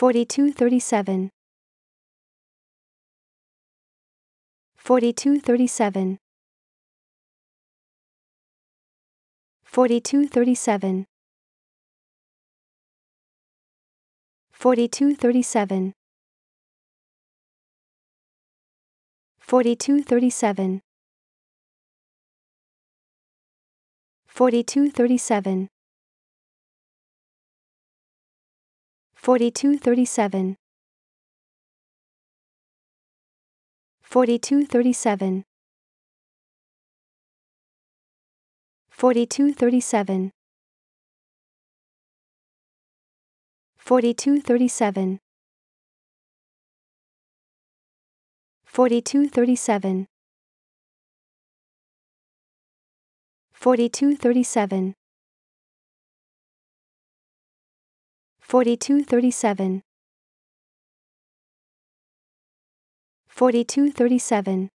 4237 4237 4237 4237 4237 4237 4237 4237 4237 4237 4237 4237 4237 4237